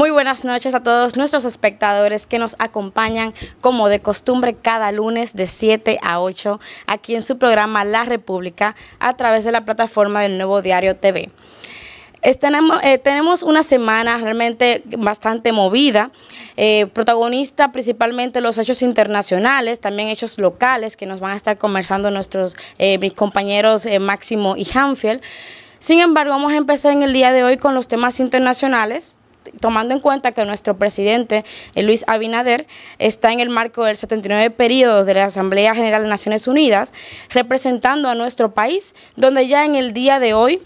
Muy buenas noches a todos nuestros espectadores que nos acompañan como de costumbre cada lunes de 7 a 8 aquí en su programa La República a través de la plataforma del Nuevo Diario TV. Eh, tenemos, una semana realmente bastante movida, eh, protagonista principalmente los hechos internacionales, también hechos locales que nos van a estar conversando nuestros eh, mis compañeros Máximo y Hanfield. Sin embargo, vamos a empezar en el día de hoy con los temas internacionales, tomando en cuenta que nuestro presidente, eh, Luis Abinader, está en el marco del 79 periodo de la Asamblea General de Naciones Unidas, representando a nuestro país, donde ya en el día de hoy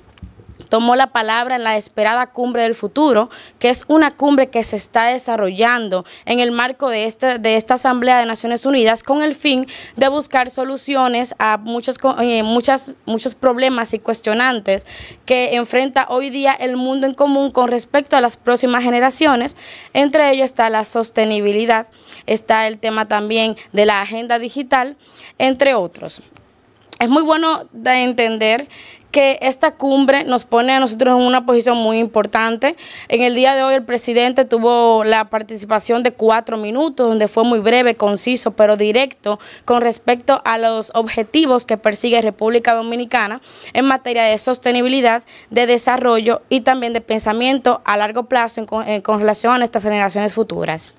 tomó la palabra en la esperada cumbre del futuro, que es una cumbre que se está desarrollando en el marco de, este, de esta Asamblea de Naciones Unidas con el fin de buscar soluciones a muchos, eh, muchas, muchos problemas y cuestionantes que enfrenta hoy día el mundo en común con respecto a las próximas generaciones. Entre ellos está la sostenibilidad, está el tema también de la agenda digital, entre otros. Es muy bueno de entender que esta cumbre nos pone a nosotros en una posición muy importante. En el día de hoy el presidente tuvo la participación de cuatro minutos, donde fue muy breve, conciso, pero directo con respecto a los objetivos que persigue República Dominicana en materia de sostenibilidad, de desarrollo y también de pensamiento a largo plazo en, con relación a estas generaciones futuras.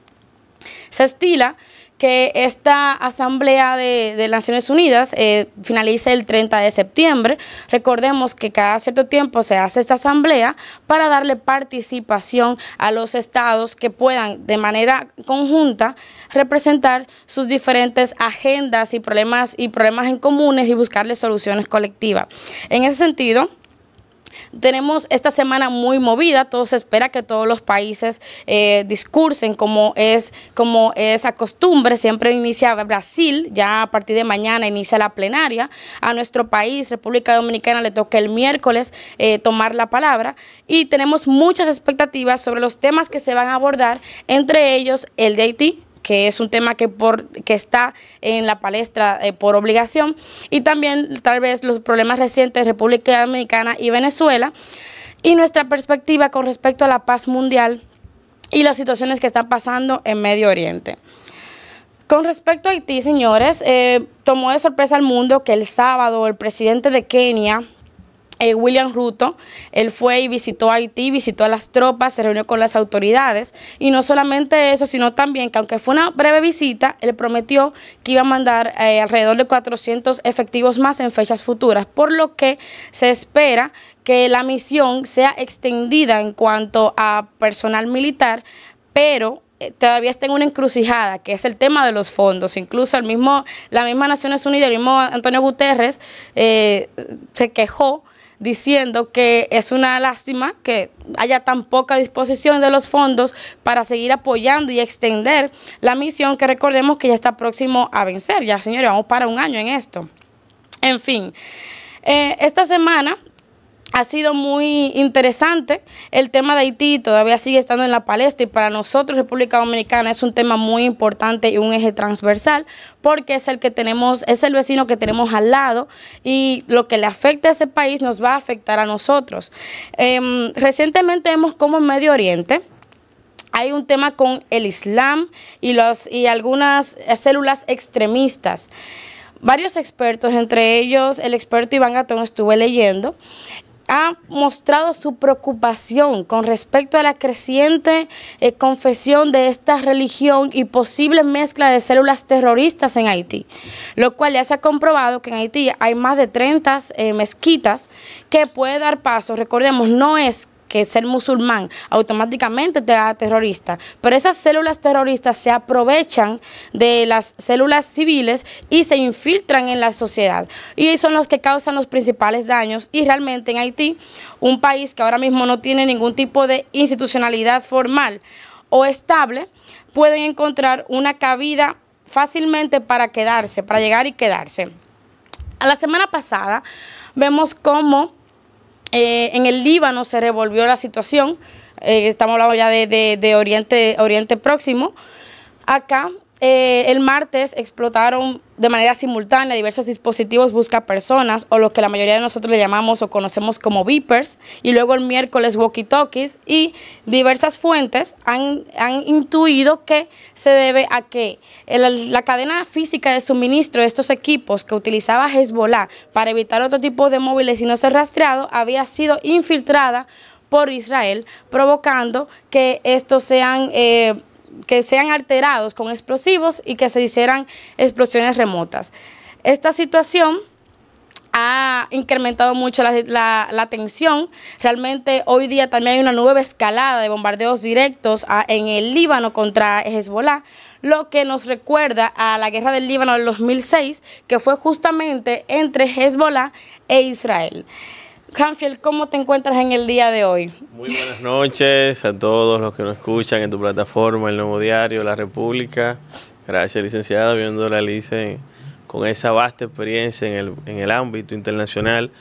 Se estila que esta Asamblea de, Naciones Unidas eh, finalice el 30 de septiembre. Recordemos que cada cierto tiempo se hace esta asamblea para darle participación a los estados que puedan de manera conjunta representar sus diferentes agendas y problemas y problemas en comunes y buscarle soluciones colectivas. En ese sentido, tenemos esta semana muy movida, todo se espera que todos los países eh, discursen como es, como es a costumbre, siempre inicia Brasil, ya a partir de mañana inicia la plenaria, a nuestro país, República Dominicana, le toca el miércoles eh, tomar la palabra y tenemos muchas expectativas sobre los temas que se van a abordar, entre ellos el de Haití, que es un tema que, por, que está en la palestra eh, por obligación, y también tal vez los problemas recientes de República Dominicana y Venezuela, y nuestra perspectiva con respecto a la paz mundial y las situaciones que están pasando en Medio Oriente. Con respecto a Haití, señores, eh, tomó de sorpresa al mundo que el sábado el presidente de Kenia, eh, William Ruto, él fue y visitó Haití, visitó a las tropas, se reunió con las autoridades y no solamente eso, sino también que aunque fue una breve visita, él prometió que iba a mandar eh, alrededor de 400 efectivos más en fechas futuras, por lo que se espera que la misión sea extendida en cuanto a personal militar, pero eh, todavía está en una encrucijada, que es el tema de los fondos. Incluso el mismo, la misma Naciones Unidas, el mismo Antonio Guterres se quejó diciendo que es una lástima que haya tan poca disposición de los fondos para seguir apoyando y extender la misión que recordemos que ya está próximo a vencer. Ya, señores, vamos para un año en esto. En fin, eh, esta semana ha sido muy interesante. El tema de Haití todavía sigue estando en la palestra y para nosotros República Dominicana es un tema muy importante y un eje transversal porque es el que tenemos, es el vecino que tenemos al lado y lo que le afecta a ese país nos va a afectar a nosotros. Em, recientemente vemos como en Medio Oriente hay un tema con el Islam y, los, y algunas eh, células extremistas varios expertos, entre ellos el experto Iván Gatón estuve leyendo, ha mostrado su preocupación con respecto a la creciente eh, confesión de esta religión y posible mezcla de células terroristas en Haití, lo cual ya se ha comprobado que en Haití hay más de 30 eh, mezquitas que puede dar paso, recordemos, no es que ser musulmán automáticamente te da terrorista. Pero esas células terroristas se aprovechan de las células civiles y se infiltran en la sociedad. Y son los que causan los principales daños. Y realmente en Haití, un país que ahora mismo no tiene ningún tipo de institucionalidad formal o estable, pueden encontrar una cabida fácilmente para quedarse, para llegar y quedarse. A la semana pasada vemos cómo eh, en el Líbano se revolvió la situación, eh, estamos hablando ya de, de Oriente, Oriente Próximo. Acá eh, el martes explotaron de manera simultánea diversos dispositivos busca personas o lo que la mayoría de nosotros le llamamos o conocemos como beepers y luego el miércoles walkie-talkies y diversas fuentes han, intuido que se debe a que la cadena física de suministro de estos equipos que utilizaba Hezbollah para evitar otro tipo de móviles y no ser rastreado había sido infiltrada por Israel provocando que estos sean... Eh, que sean alterados con explosivos y que se hicieran explosiones remotas. Esta situación ha incrementado mucho la, la, tensión. Realmente hoy día también hay una nueva escalada de bombardeos directos en el Líbano contra Hezbollah, lo que nos recuerda a la guerra del Líbano del 2006, que fue justamente entre Hezbollah e Israel. Canfield, ¿cómo te encuentras en el día de hoy? Muy buenas noches a todos los que nos escuchan en tu plataforma, el Nuevo Diario, La República. Gracias, licenciada, viendo la lice con esa vasta experiencia en el, ámbito internacional.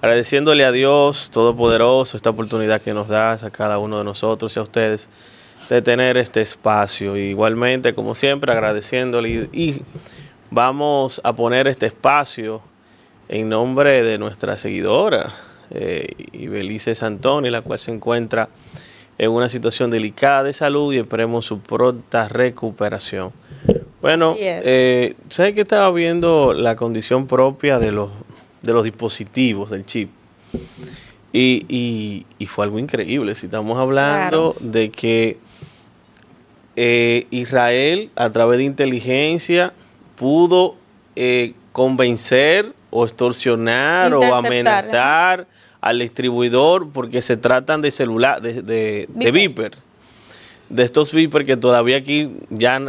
Agradeciéndole a Dios Todopoderoso esta oportunidad que nos das a cada uno de nosotros y a ustedes de tener este espacio. igualmente, como siempre, agradeciéndole y vamos a poner este espacio en nombre de nuestra seguidora, eh, y Belice Santoni, la cual se encuentra en una situación delicada de salud y esperemos su pronta recuperación. Bueno, eh, ¿sabes que estaba viendo la condición propia de los, de los dispositivos del chip? Y, fue algo increíble. Si estamos hablando de que eh, Israel, a través de inteligencia, pudo convencer o extorsionar o amenazar al distribuidor porque se tratan de celular, de, de, Viper. De estos Viper que todavía aquí ya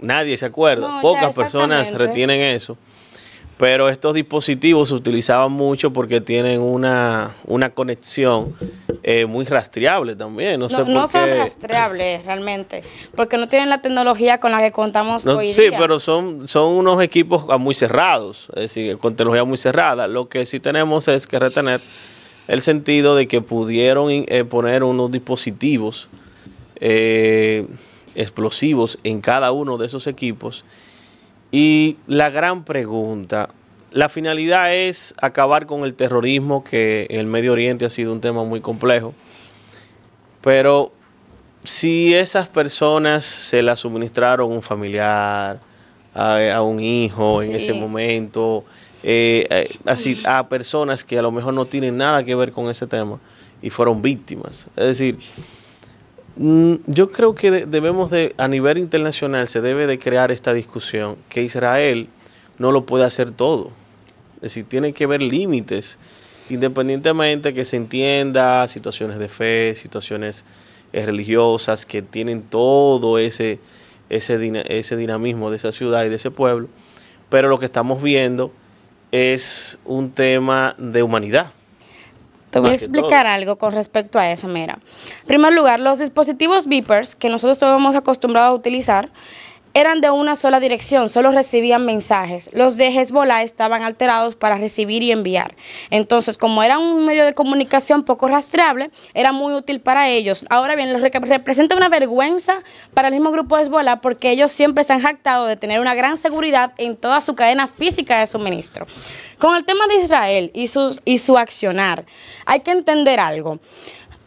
nadie se acuerda, pocas personas retienen eso. Pero estos dispositivos se utilizaban mucho porque tienen una, una conexión eh, muy rastreable también. No, son rastreables realmente, porque no tienen la tecnología con la que contamos hoy sí, día. Sí, pero son, son unos equipos muy cerrados, es decir, con tecnología muy cerrada. Lo que sí tenemos es que retener el sentido de que pudieron eh, poner unos dispositivos eh, explosivos en cada uno de esos equipos. Y la gran pregunta, la finalidad es acabar con el terrorismo, que en el Medio Oriente ha sido un tema muy complejo, pero si esas personas se las suministraron a un familiar, a, un hijo en ese momento, eh, eh, así, a personas que a lo mejor no tienen nada que ver con ese tema y fueron víctimas. Es decir, mm, yo creo que debemos de, a nivel internacional, se debe de crear esta discusión que Israel no lo puede hacer todo. Es decir, tiene que haber límites, independientemente que se entienda situaciones de fe, situaciones eh, religiosas que tienen todo ese, ese, ese dinamismo de esa ciudad y de ese pueblo. Pero lo que estamos viendo es un tema de humanidad. Te voy a explicar algo con respecto a eso, mira. En primer lugar, los dispositivos beepers que nosotros estamos acostumbrados a utilizar eran de una sola dirección, solo recibían mensajes. Los de Hezbollah estaban alterados para recibir y enviar. Entonces, como era un medio de comunicación poco rastreable, era muy útil para ellos. Ahora bien, representa una vergüenza para el mismo grupo de Hezbollah porque ellos siempre se han jactado de tener una gran seguridad en toda su cadena física de suministro. Con el tema de Israel y, y su accionar, hay que entender algo.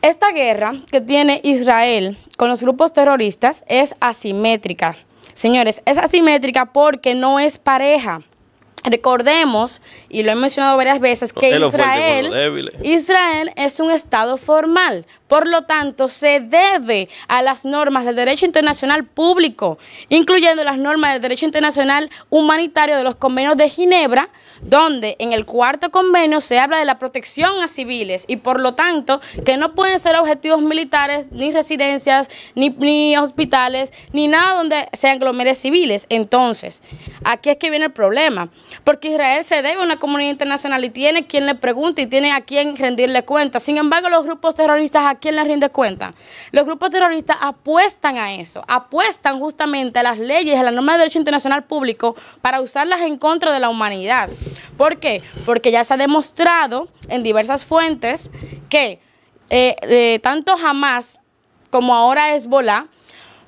Esta guerra que tiene Israel con los grupos terroristas es asimétrica. Señores, es asimétrica porque no es pareja. Recordemos, y lo he mencionado varias veces, que Israel, Israel es un Estado formal. Por lo tanto, se debe a las normas del derecho internacional público, incluyendo las normas del derecho internacional humanitario de los convenios de Ginebra, donde en el cuarto convenio se habla de la protección a civiles y por lo tanto que no pueden ser objetivos militares, ni residencias, ni, hospitales, ni nada donde sean glomeres civiles. Entonces, aquí es que viene el problema porque Israel se debe a una comunidad internacional y tiene quien le pregunta y tiene a quien rendirle cuenta. Sin embargo, los grupos terroristas, ¿a quién le rinde cuenta? Los grupos terroristas apuestan a eso, apuestan justamente a las leyes, a las normas de derecho internacional público para usarlas en contra de la humanidad. ¿Por qué? Porque ya se ha demostrado en diversas fuentes que eh, eh, tanto jamás como ahora Hezbollah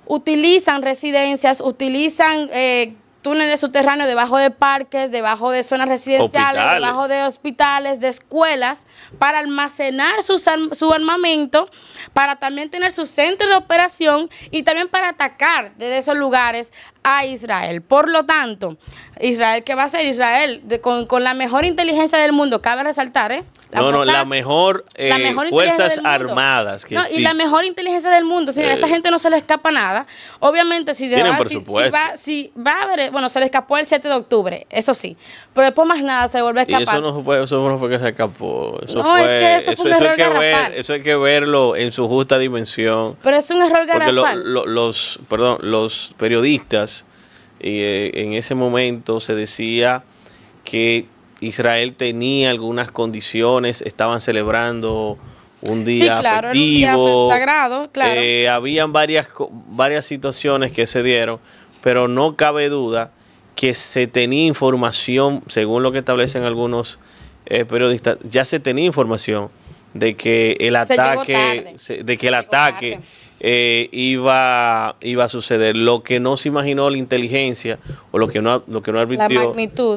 utilizan residencias, utilizan... Eh, túneles subterráneos debajo de parques, debajo de zonas residenciales, debajo de hospitales, de escuelas, para almacenar sus, su armamento, para también tener su centro de operación y también para atacar desde esos lugares a Israel. Por lo tanto, Israel, ¿qué va a ser Israel, con, la mejor inteligencia del mundo, cabe resaltar, ¿eh? La no, no, la mejor, eh, fuerzas armadas Y la mejor inteligencia del mundo, señor, a esa eh. gente no se le escapa nada. Obviamente, si, va, si, va, a haber, bueno, se le escapó el 7 de octubre, eso sí, pero después más nada se vuelve a escapar. eso no fue, eso no fue que se escapó, eso fue, un error hay que Eso hay que verlo en su justa dimensión. Pero es un error garrafal. Porque los, perdón, los periodistas eh, en ese momento se decía que Israel tenía algunas condiciones, estaban celebrando un día sí, claro, sagrado, eh, habían varias, varias situaciones que se dieron, pero no cabe duda que se tenía información, según lo que establecen algunos eh, periodistas, ya se tenía información de que el ataque, de que el ataque eh, iba, iba a suceder. Lo que no se imaginó la inteligencia o lo que no, lo que no advirtió.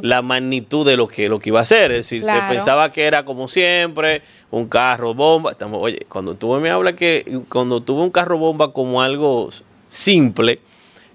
La magnitud. de lo que, lo que iba a hacer. Es decir, se pensaba que era como siempre, un carro bomba. Estamos, oye, cuando tú me hablas que cuando tuvo un carro bomba como algo simple,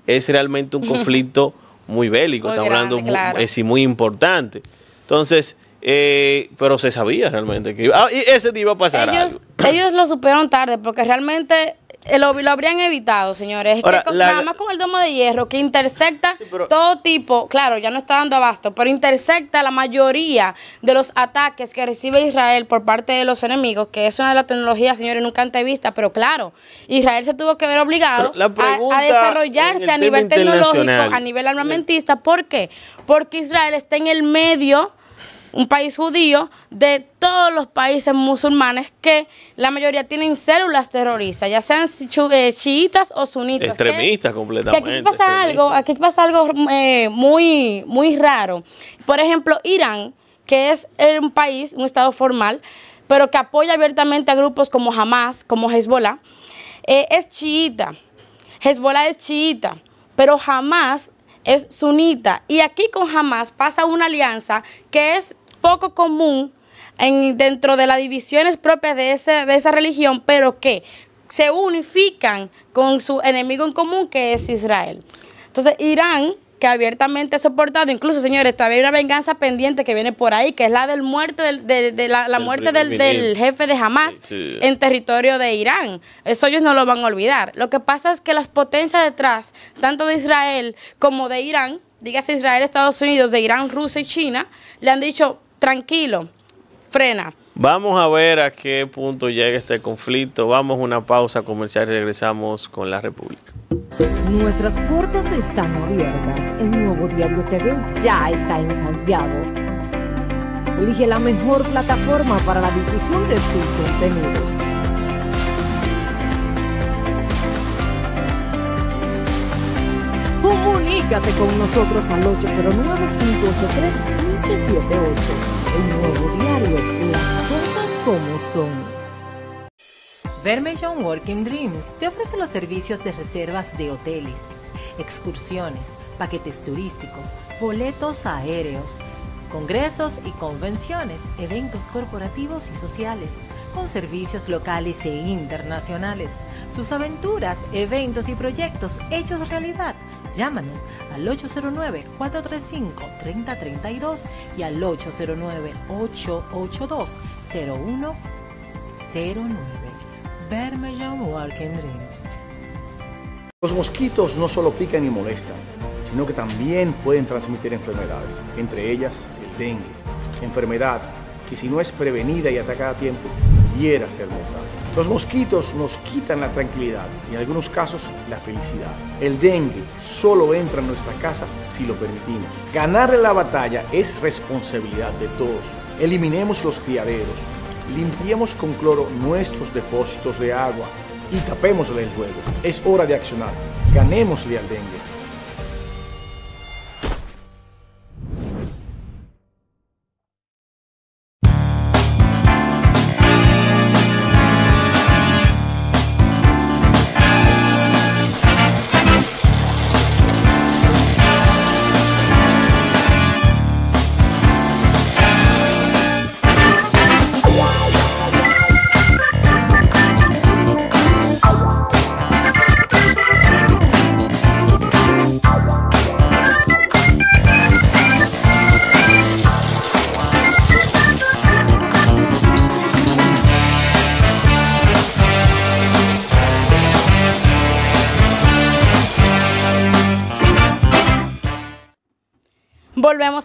es realmente un conflicto muy bélico. estamos hablando muy, muy importante. Entonces. Eh, pero se sabía realmente que iba, ah, y ese iba a pasar. Ellos, ellos lo supieron tarde porque realmente eh, lo, lo habrían evitado, señores. Es que con, nada más con el domo de hierro que intersecta todo tipo, claro, ya no está dando abasto, pero intersecta la mayoría de los ataques que recibe Israel por parte de los enemigos, que es una de las tecnologías, señores, nunca antes vista, pero claro, Israel se tuvo que ver obligado a, a, desarrollarse a nivel tecnológico, a nivel armamentista, ¿por qué? Porque Israel está en el medio un país judío de todos los países musulmanes que la mayoría tienen células terroristas, ya sean eh, chiitas o sunitas. Extremistas completamente. aquí pasa algo, aquí pasa algo eh, muy, muy raro. Por ejemplo, Irán, que es un país, un estado formal, pero que apoya abiertamente a grupos como Hamas, como Hezbollah, eh, es chiita. Hezbollah es chiita, pero Hamas es sunita. Y aquí con Hamas pasa una alianza que es poco común en, dentro de las divisiones propias de, ese, de esa religión, pero que se unifican con su enemigo en común que es Israel. Entonces Irán, que abiertamente ha soportado, incluso señores, todavía hay una venganza pendiente que viene por ahí, que es la del muerte del, de, la, muerte del, jefe de Hamas en territorio de Irán. Eso ellos no lo van a olvidar. Lo que pasa es que las potencias detrás, tanto de Israel como de Irán, dígase Israel, Estados Unidos, de Irán, Rusia y China, le han dicho, tranquilo, frena. Vamos a ver a qué punto llega este conflicto. Vamos a una pausa comercial y regresamos con la República. Nuestras puertas están abiertas. El nuevo Diablo TV ya está en Santiago. Elige la mejor plataforma para la difusión de su contenido Comunícate con nosotros al 809-583-1578. El nuevo diario, las cosas como son. Vermellon Working Dreams te ofrece los servicios de reservas de hoteles, excursiones, paquetes turísticos, boletos aéreos, congresos y convenciones, eventos corporativos y sociales, con servicios locales e internacionales, sus aventuras, eventos y proyectos hechos realidad Llámanos al 809-435-3032 y al 809-882-0109. Birmingham Walking Dreams. Los mosquitos no solo pican y molestan, sino que también pueden transmitir enfermedades, entre ellas el dengue, enfermedad que si no es prevenida y atacada a tiempo, pudiera ser mortal. Los mosquitos nos quitan la tranquilidad y en algunos casos la felicidad. El dengue solo entra en nuestra casa si lo permitimos. Ganarle la batalla es responsabilidad de todos. Eliminemos los criaderos, limpiemos con cloro nuestros depósitos de agua y tapémosle el juego. Es hora de accionar. Ganémosle al dengue.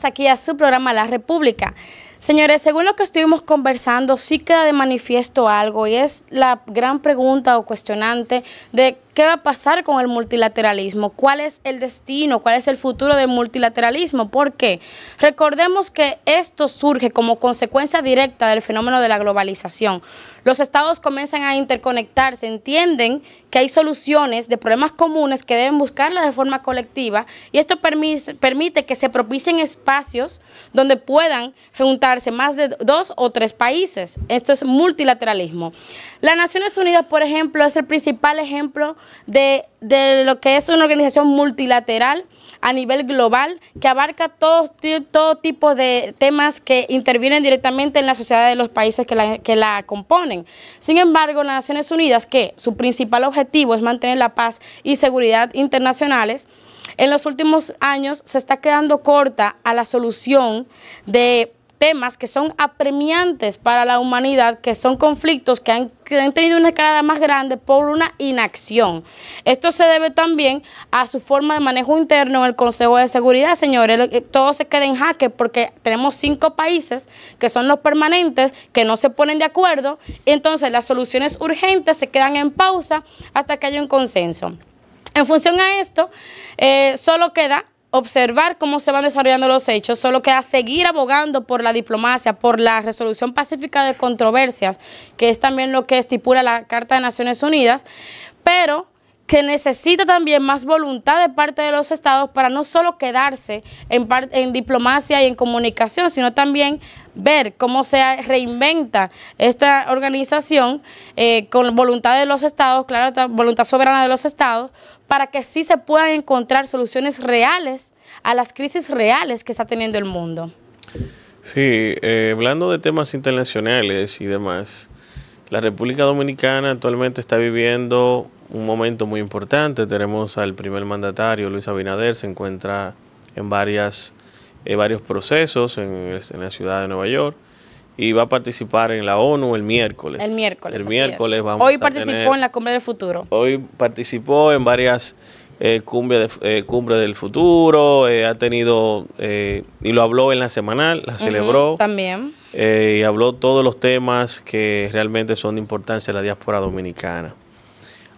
aquí a su programa La República. Señores, según lo que estuvimos conversando, sí queda de manifiesto algo y es la gran pregunta o cuestionante de qué va a pasar con el multilateralismo, cuál es el destino, cuál es el futuro del multilateralismo, porque Recordemos que esto surge como consecuencia directa del fenómeno de la globalización. Los estados comienzan a interconectarse, entienden que hay soluciones de problemas comunes que deben buscarlas de forma colectiva y esto permite que se propicien espacios donde puedan juntar más de dos o tres países. Esto es multilateralismo. Las Naciones Unidas, por ejemplo, es el principal ejemplo de, lo que es una organización multilateral a nivel global que abarca todo, todo tipo de temas que intervienen directamente en la sociedad de los países que la, que la componen. Sin embargo, las Naciones Unidas, que su principal objetivo es mantener la paz y seguridad internacionales, en los últimos años se está quedando corta a la solución de temas que son apremiantes para la humanidad, que son conflictos que han, tenido una escalada más grande por una inacción. Esto se debe también a su forma de manejo interno en el Consejo de Seguridad, señores. Todo se queda en jaque porque tenemos cinco países que son los permanentes, que no se ponen de acuerdo. Entonces las soluciones urgentes se quedan en pausa hasta que haya un consenso. En función a esto, eh, solo queda observar cómo se van desarrollando los hechos, solo que seguir abogando por la diplomacia, por la resolución pacífica de controversias, que es también lo que estipula la Carta de Naciones Unidas, pero que necesita también más voluntad de parte de los estados para no solo quedarse en, en diplomacia y en comunicación, sino también ver cómo se reinventa esta organización eh, con voluntad de los estados, claro, voluntad soberana de los estados, para que sí se puedan encontrar soluciones reales a las crisis reales que está teniendo el mundo. Sí, eh, hablando de temas internacionales y demás, la República Dominicana actualmente está viviendo un momento muy importante. Tenemos al primer mandatario, Luis Abinader, se encuentra en varias, eh, varios procesos en la ciudad de Nueva York y va a participar en la ONU el miércoles. El miércoles. El miércoles vamos Hoy participó en la Cumbre del Futuro. Hoy participó en varias eh, cumbres eh, cumbre del Futuro, eh, ha tenido, y lo habló en la semanal, la celebró. también. y habló todos los temas que realmente son de importancia en la diáspora dominicana.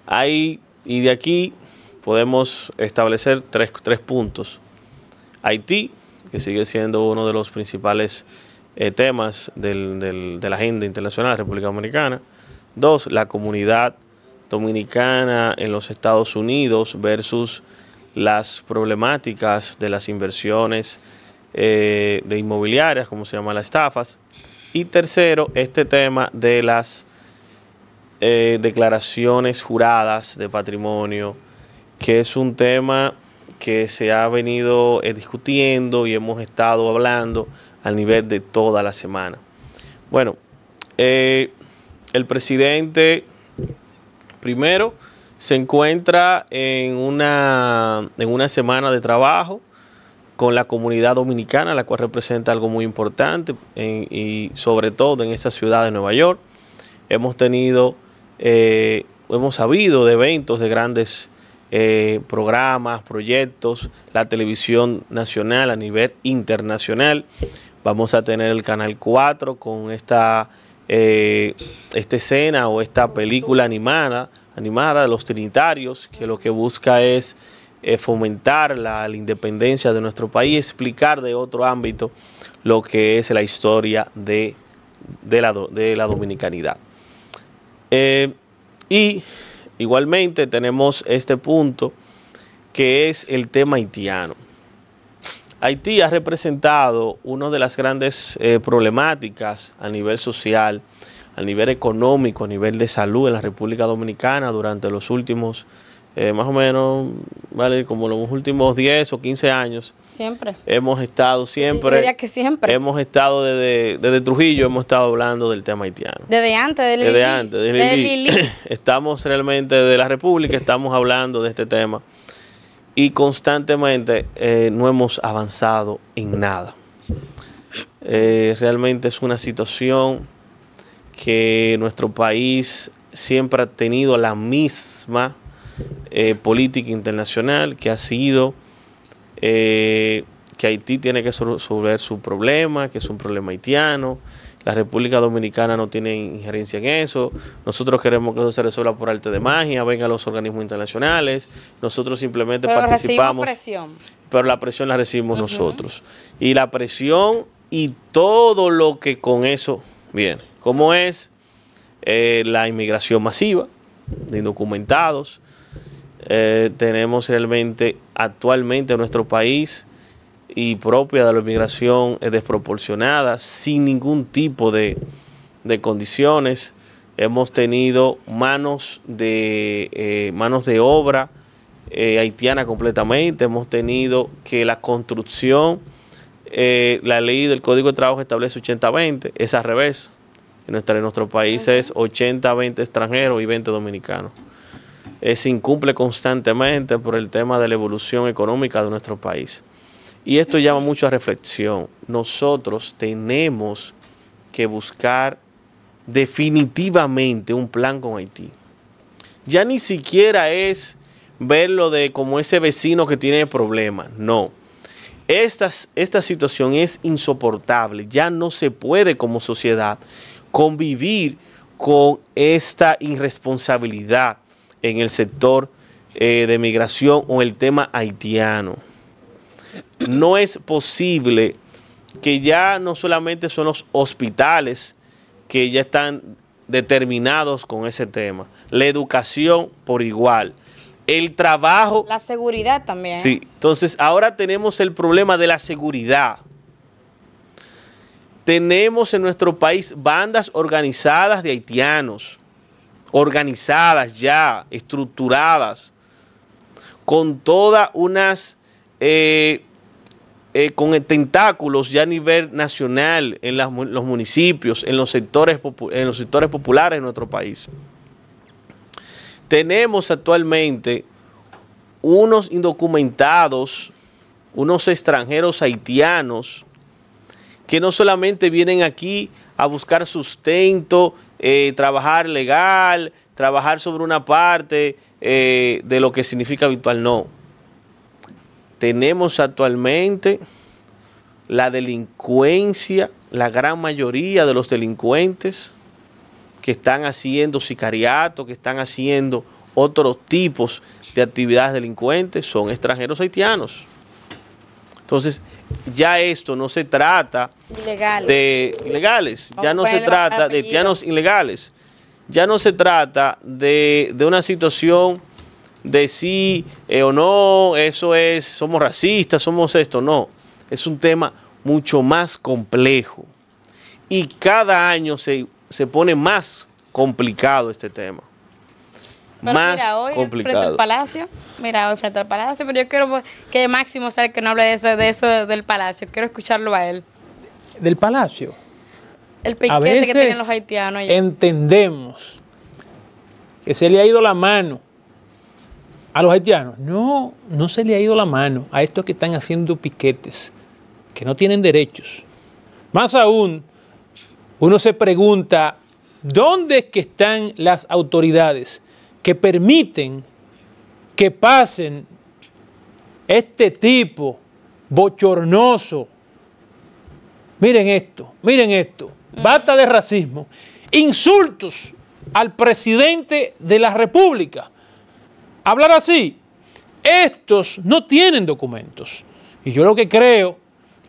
Hay, y de aquí podemos establecer tres puntos. Haití, que sigue siendo uno de los principales eh, temas de la agenda internacional de la República Dominicana. Dos, la comunidad dominicana en los Estados Unidos versus las problemáticas de las inversiones eh, de inmobiliarias, como se llama las estafas. Y tercero, este tema de las eh, declaraciones juradas de patrimonio, que es un tema que se ha venido discutiendo y hemos estado hablando al nivel de toda la semana. Bueno, eh, el presidente primero se encuentra en una, en una semana de trabajo con la comunidad dominicana, la cual representa algo muy importante y sobre todo en esa ciudad de Nueva York. Hemos tenido, eh, hemos sabido de eventos, de grandes eh, programas, proyectos, la televisión nacional a nivel internacional. Vamos a tener el Canal 4 con esta, eh, esta escena o esta película animada, animada, Los Trinitarios, que lo que busca es eh, fomentar la, independencia de nuestro país, explicar de otro ámbito lo que es la historia de, de, la, dominicanidad. Eh, y igualmente tenemos este punto que es el tema haitiano. Haití ha representado una de las grandes eh, problemáticas a nivel social, a nivel económico, a nivel de salud en la República Dominicana durante los últimos, eh, más o menos, ¿vale? como los últimos 10 o 15 años. Siempre. Hemos estado siempre. que siempre. Hemos estado desde, Trujillo, hemos estado hablando del tema haitiano. Desde antes, del Desde antes, Estamos realmente de la República, estamos hablando de este tema y constantemente eh, no hemos avanzado en nada. Eh, realmente es una situación que nuestro país siempre ha tenido la misma eh, política internacional que ha sido que Haití tiene que resolver su problema, que es un problema haitiano, la República Dominicana no tiene injerencia en eso. Nosotros queremos que eso se resuelva por arte de magia, vengan los organismos internacionales. Nosotros simplemente pero recibimos Presión. Pero la presión la recibimos nosotros. Y la presión y todo lo que con eso viene. Como es eh, la inmigración masiva de indocumentados. Eh, tenemos realmente actualmente en nuestro país y propia de la inmigración es desproporcionada, sin ningún tipo de, condiciones. Hemos tenido manos de, eh, manos de obra eh, haitiana completamente, hemos tenido que la construcción, eh, la ley del Código de Trabajo establece 80-20, es al revés. En nuestro, en nuestro país es 80-20 extranjeros y 20 dominicanos. se incumple constantemente por el tema de la evolución económica de nuestro país. Y esto llama mucho a reflexión. Nosotros tenemos que buscar definitivamente un plan con Haití. Ya ni siquiera es verlo de como ese vecino que tiene problemas. No. Esta, esta situación es insoportable. Ya no se puede como sociedad convivir con esta irresponsabilidad en el sector eh, de migración o el tema haitiano no es posible que ya no solamente son los hospitales que ya están determinados con ese tema, la educación por igual, el trabajo. La seguridad también. Sí, entonces ahora tenemos el problema de la seguridad. Tenemos en nuestro país bandas organizadas de haitianos, organizadas ya, estructuradas, con todas unas eh, eh, con tentáculos ya a nivel nacional, en los municipios, en los, sectores en los sectores populares de nuestro país. Tenemos actualmente unos indocumentados, unos extranjeros haitianos, que no solamente vienen aquí a buscar sustento, eh, trabajar legal, trabajar sobre una parte de lo que significa habitual, no tenemos actualmente la delincuencia, la gran mayoría de los delincuentes que están haciendo sicariato, que están haciendo otros tipos de actividades delincuentes, son extranjeros haitianos. Entonces, ya esto no se trata de ilegales, ya no se trata de haitianos ilegales, ya no se trata de, de una situación de si eh, o no, eso es, somos racistas, somos esto, no. Es un tema mucho más complejo. Y cada año se, pone más complicado este tema. más complicado. frente al palacio, mira, hoy frente al palacio, pero yo quiero que Máximo sea que no hable de eso, de eso del palacio, quiero escucharlo a él. ¿Del palacio? El piquete que tienen los haitianos. Allá. Entendemos que se le ha ido la mano a los haitianos. No, no se le ha ido la mano a estos que están haciendo piquetes, que no tienen derechos. Más aún, uno se pregunta, ¿dónde es que están las autoridades que permiten que pasen este tipo bochornoso? Miren esto, miren esto, bata de racismo, insultos al presidente de la República hablar así. Estos no tienen documentos. Y yo lo que creo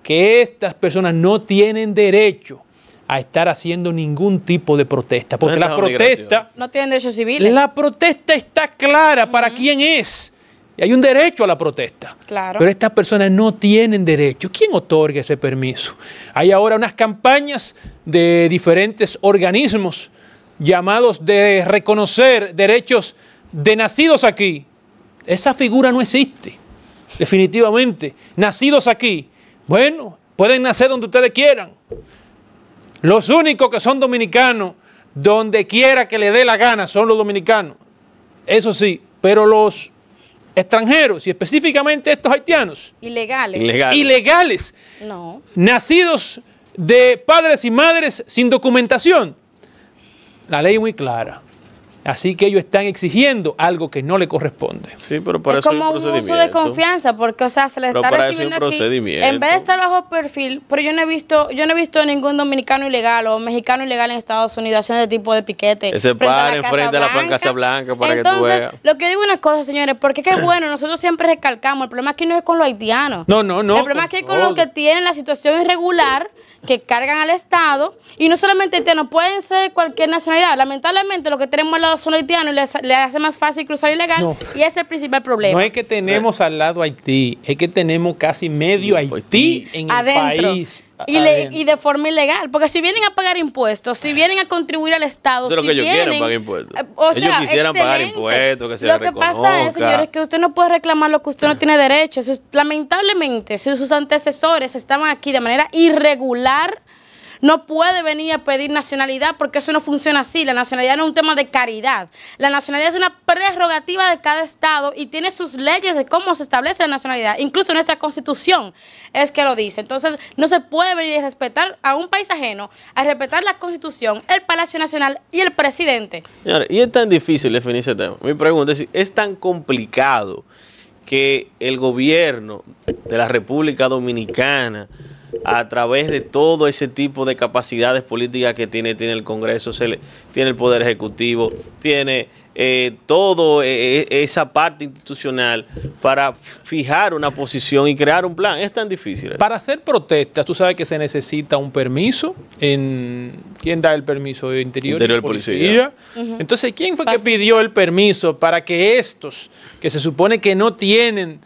que estas personas no tienen derecho a estar haciendo ningún tipo de protesta. Porque la protesta... No tienen derechos civiles. La protesta está clara para quién es. Y hay un derecho a la protesta. Claro. Pero estas personas no tienen derecho. ¿Quién otorga ese permiso? Hay ahora unas campañas de diferentes organismos llamados de reconocer derechos de nacidos aquí, esa figura no existe, definitivamente. Nacidos aquí, bueno, pueden nacer donde ustedes quieran. Los únicos que son dominicanos, donde quiera que le dé la gana, son los dominicanos. Eso sí, pero los extranjeros y específicamente estos haitianos. Ilegales. Ilegales. No. Nacidos de padres y madres sin documentación. La ley es muy clara. Así que ellos están exigiendo algo que no le corresponde. Sí, pero para es eso como un uso de confianza, porque o sea, se le está recibiendo aquí, en vez de estar bajo perfil, pero yo no he visto, yo no he visto ningún dominicano ilegal o mexicano ilegal en Estados Unidos haciendo ese tipo de piquete. Ese par enfrente de la pancasa Blanca para que tú veas. lo que yo digo una cosa, señores, porque es que bueno, nosotros siempre recalcamos, el problema aquí no es con los haitianos. No, no, no. El problema aquí es con los que tienen la situación irregular que cargan al Estado y no solamente haitianos, pueden ser cualquier nacionalidad. Lamentablemente lo que tenemos al lado son haitianos y les, hace más fácil cruzar ilegal y ese es el principal problema. No es que tenemos al lado Haití, es que tenemos casi medio Haití en el Adentro. país. Ah, y, ah, le, y, de forma ilegal. Porque si vienen a pagar impuestos, si ah. vienen a contribuir al Estado, lo que ellos vienen, pagar impuestos. Eh, o sea, ellos quisieran pagar impuestos, que se Lo que pasa es, señores, que usted no puede reclamar lo que usted no tiene derecho. es, lamentablemente, si sus antecesores estaban aquí de manera irregular, no puede venir a pedir nacionalidad porque eso no funciona así. La nacionalidad no es un tema de caridad. La nacionalidad es una prerrogativa de cada estado y tiene sus leyes de cómo se establece la nacionalidad. Incluso nuestra constitución es que lo dice. Entonces no se puede venir a respetar a un país ajeno, a respetar la constitución, el Palacio Nacional y el presidente. Señora, y es tan difícil definir ese tema. Mi pregunta es, es tan complicado que el gobierno de la República Dominicana, a través de todo ese tipo de capacidades políticas que tiene, tiene el Congreso, se tiene el Poder Ejecutivo, tiene eh, todo eh, eh, esa parte institucional para fijar una posición y crear un plan. Es tan difícil. Para hacer protestas, tú sabes que se necesita un permiso. En, ¿Quién da el permiso? de Interior, Interior de Policía. Entonces, ¿quién fue que pidió el permiso para que estos, que se supone que no tienen...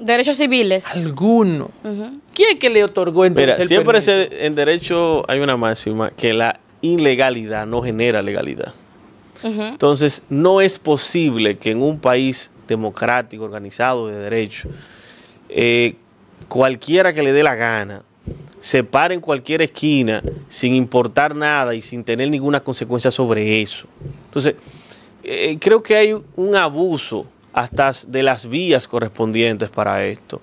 Derechos civiles. Alguno. ¿Quién que le otorgó entonces siempre en derecho hay una máxima que la ilegalidad no genera legalidad. Entonces, no es posible que en un país democrático, organizado, de derecho, eh, cualquiera que le dé la gana, se pare en cualquier esquina sin importar nada y sin tener ninguna consecuencia sobre eso. Entonces, eh, creo que hay un abuso hasta de las vías correspondientes para esto.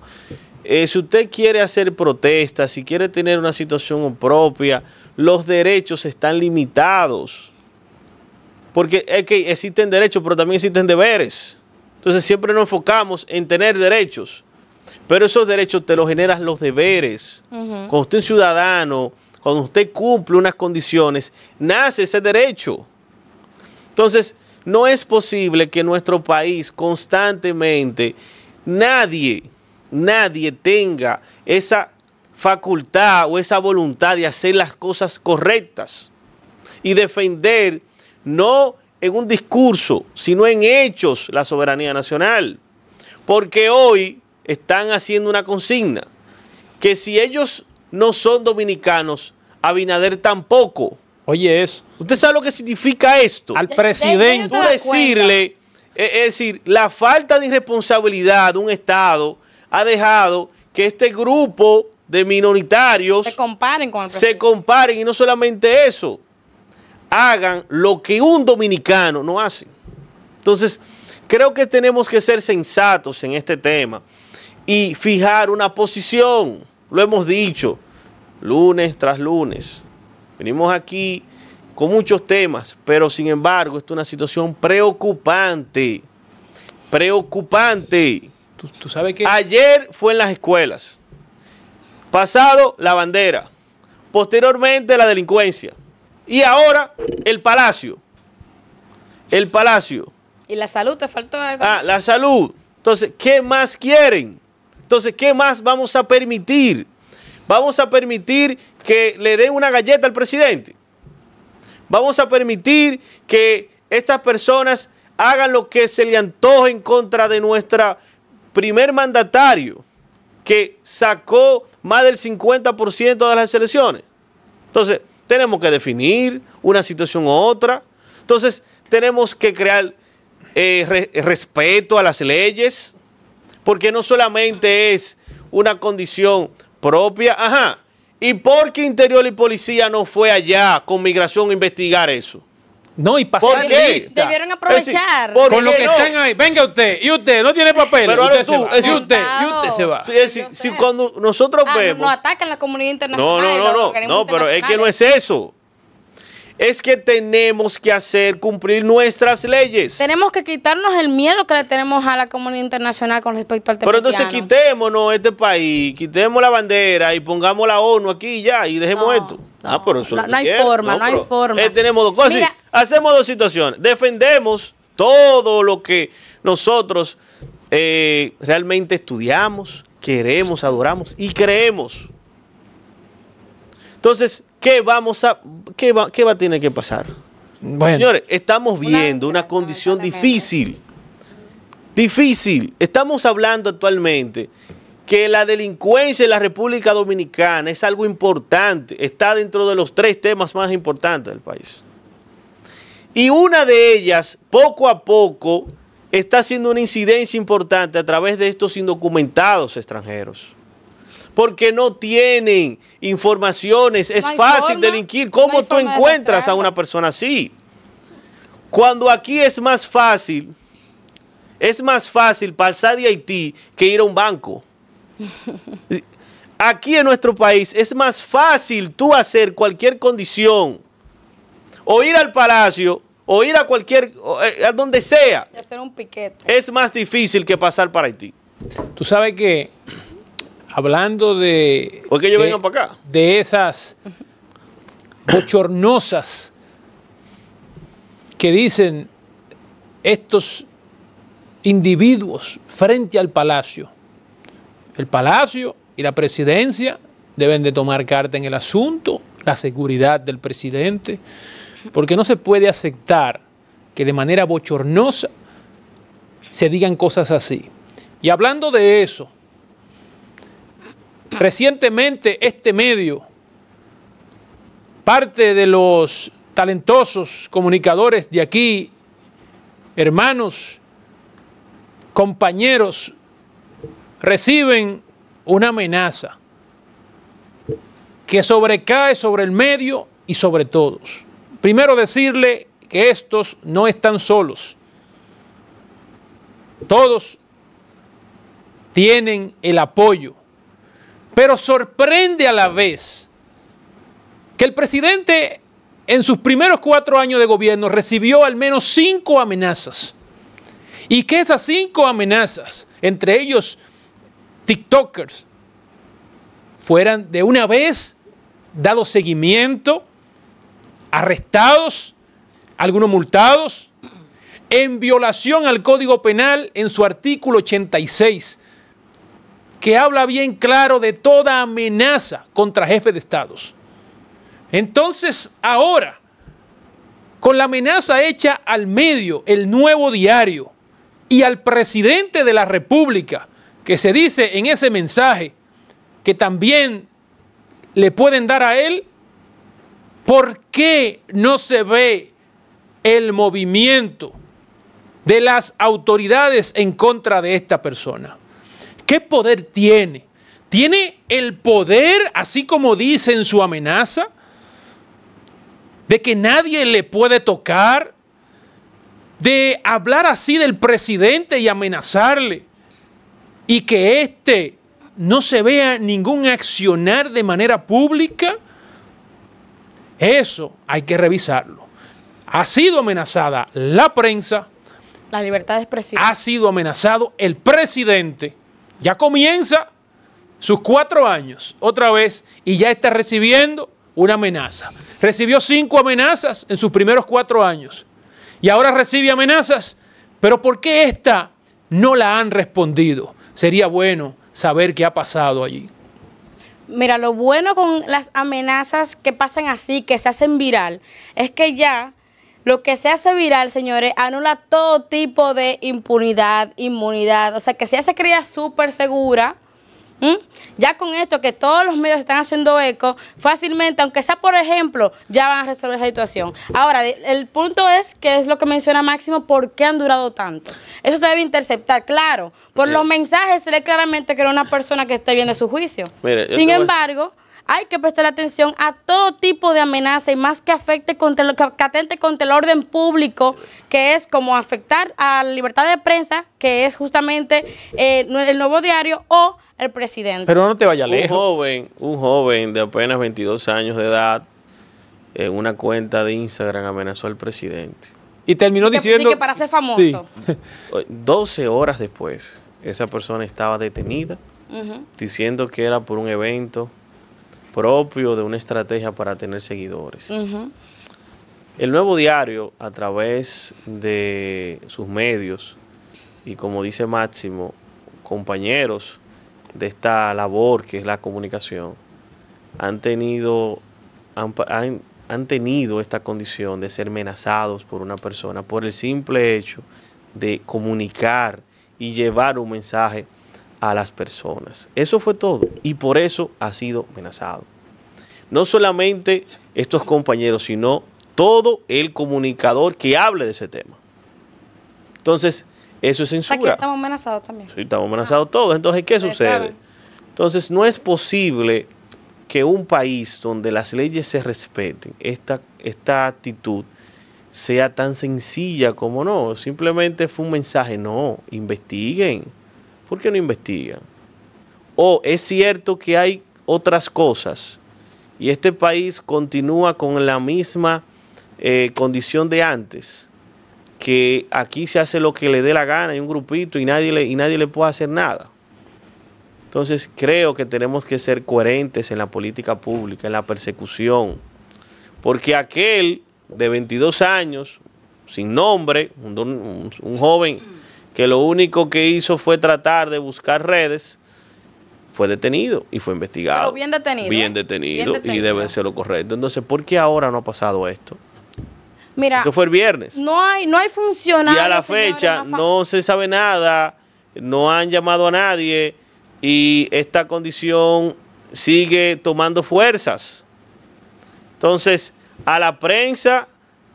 Eh, si usted quiere hacer protestas, si quiere tener una situación propia, los derechos están limitados. Porque es que existen derechos, pero también existen deberes. Entonces siempre nos enfocamos en tener derechos. Pero esos derechos te los generan los deberes. Cuando usted es ciudadano, cuando usted cumple unas condiciones, nace ese derecho. Entonces, no es posible que en nuestro país constantemente nadie, nadie tenga esa facultad o esa voluntad de hacer las cosas correctas y defender no en un discurso, sino en hechos la soberanía nacional. Porque hoy están haciendo una consigna, que si ellos no son dominicanos, Abinader tampoco. Oye, eso. ¿Usted sabe lo que significa esto? Al presidente. decirle, es decir, la falta de irresponsabilidad de un Estado ha dejado que este grupo de minoritarios se comparen con Se comparen y no solamente eso, hagan lo que un dominicano no hace. Entonces, creo que tenemos que ser sensatos en este tema y fijar una posición. Lo hemos dicho lunes tras lunes. Venimos aquí con muchos temas, pero sin embargo, esto es una situación preocupante. Preocupante. sabes que... Ayer fue en las escuelas. Pasado, la bandera. Posteriormente, la delincuencia. Y ahora el Palacio. El Palacio. Y la salud te faltó. Ah, la salud. Entonces, ¿qué más quieren? Entonces, ¿qué más vamos a permitir? ¿Vamos a permitir que le den una galleta al presidente? ¿Vamos a permitir que estas personas hagan lo que se le antoje en contra de nuestro primer mandatario que sacó más del 50% de las elecciones? Entonces, tenemos que definir una situación u otra. Entonces, tenemos que crear eh, respeto a las leyes, porque no solamente es una condición propia, ajá, y por qué Interior y Policía no fue allá con Migración a investigar eso. No, y pasar qué? Debieron aprovechar. lo que están ahí. Venga usted, y usted, no tiene papel. Pero usted, y usted se va. si, cuando nosotros ah, vemos. No, atacan la comunidad internacional. No, no, no, no, pero es que no es eso. Es que tenemos que hacer cumplir nuestras leyes. Tenemos que quitarnos el miedo que le tenemos a la comunidad internacional con respecto al tema. Pero entonces quitémonos este país, quitemos la bandera y pongamos la ONU aquí ya, y dejemos esto. Ah, pero no, no hay forma, no, hay forma. tenemos dos cosas. hacemos dos situaciones. Defendemos todo lo que nosotros eh, realmente estudiamos, queremos, adoramos y creemos. Entonces, ¿qué vamos a, qué va, va a tener que pasar? Señores, estamos viendo una condición difícil. Difícil. Estamos hablando actualmente que la delincuencia en la República Dominicana es algo importante, está dentro de los tres temas más importantes del país. Y una de ellas, poco a poco, está haciendo una incidencia importante a través de estos indocumentados extranjeros. Porque no tienen informaciones, es fácil delinquir. ¿Cómo tú encuentras a una persona así? Cuando aquí es más fácil, es más fácil pasar de Haití que ir a un banco. Aquí en nuestro país es más fácil tú hacer cualquier condición o ir al palacio o ir a cualquier, eh, a donde sea. un piquete. Es más difícil que pasar para Haití. Tú sabes que, hablando de... yo acá. De esas bochornosas que dicen estos individuos frente al palacio, el Palacio y la Presidencia deben de tomar carta en el asunto, la seguridad del presidente, porque no se puede aceptar que de manera bochornosa se digan cosas así. Y hablando de eso, recientemente este medio, parte de los talentosos comunicadores de aquí, hermanos, compañeros reciben una amenaza que sobrecae sobre el medio y sobre todos. Primero decirle que estos no están solos. Todos tienen el apoyo, pero sorprende a la vez que el presidente en sus primeros cuatro años de gobierno recibió al menos cinco amenazas. Y que esas cinco amenazas, entre ellos TikTokers fueran de una vez dado seguimiento, arrestados, algunos multados, en violación al Código Penal en su artículo 86, que habla bien claro de toda amenaza contra jefes de estados. Entonces, ahora, con la amenaza hecha al medio, el nuevo diario, y al presidente de la República, que se dice en ese mensaje que también le pueden dar a él, ¿por qué no se ve el movimiento de las autoridades en contra de esta persona? ¿Qué poder tiene? ¿Tiene el poder, así como dice en su amenaza, de que nadie le puede tocar? de hablar así del presidente y amenazarle, y que éste no se vea ningún accionar de manera pública, eso hay que revisarlo. Ha sido amenazada la prensa. La libertad de expresión. Ha sido amenazado el presidente. Ya comienza sus cuatro años otra vez y ya está recibiendo una amenaza. Recibió cinco amenazas en sus primeros cuatro años y ahora recibe amenazas. Pero ¿por qué esta no la han respondido? sería bueno saber qué ha pasado allí. Mira, lo bueno con las amenazas que pasan así, que se hacen viral, es que ya lo que se hace viral, señores, anula todo tipo de impunidad, inmunidad. O sea, que se hace creía súper segura ¿Mm? Ya con esto que todos los medios están haciendo eco, fácilmente, aunque sea por ejemplo, ya van a resolver esa situación. Ahora, el punto es que es lo que menciona Máximo, ¿por qué han durado tanto? Eso se debe interceptar, claro. Por eh. los mensajes se lee claramente que era una persona que esté bien de su juicio. Sin embargo hay que prestar atención a todo tipo de amenaza y más que afecte contra lo que atente contra el orden público, que es como afectar a la libertad de prensa, que es justamente eh, el nuevo diario o el presidente. Pero no te vaya lejos. Un joven, un joven de apenas 22 años de edad en una cuenta de Instagram amenazó al presidente. Y terminó diciendo... que para ser famoso. 12 horas después, esa persona estaba detenida diciendo que era por un evento propio de una estrategia para tener seguidores. El nuevo diario, a través de sus medios, y como dice Máximo, compañeros de esta labor que es la comunicación, han tenido, han tenido esta condición de ser amenazados por una persona por el simple hecho de comunicar y llevar un mensaje a las personas. Eso fue todo y por eso ha sido amenazado. No solamente estos compañeros, sino todo el comunicador que hable de ese tema. Entonces, eso es censura. Aquí estamos amenazados también. Sí, estamos ah. amenazados todos. Entonces, ¿qué sucede? Entonces, no es posible que un país donde las leyes se respeten, esta actitud sea tan sencilla como no. Simplemente fue un mensaje, no, investiguen. ¿Por qué no investigan? O es cierto que hay otras cosas y este país continúa con la misma eh, condición de antes, que aquí se hace lo que le dé la gana, hay un grupito y nadie le, y nadie le puede hacer nada. Entonces creo que tenemos que ser coherentes en la política pública, en la persecución, porque aquel de 22 años, sin nombre, un joven que lo único que hizo fue tratar de buscar redes, fue detenido y fue investigado. bien detenido. Bien ¿eh? detenido, y debe ser lo correcto. Entonces, ¿por qué ahora no ha pasado esto? Mira, que fue el viernes. No hay, no hay funcionarios. Y a la fecha no se sabe nada, no han llamado a nadie y esta condición sigue tomando fuerzas. Entonces, a la prensa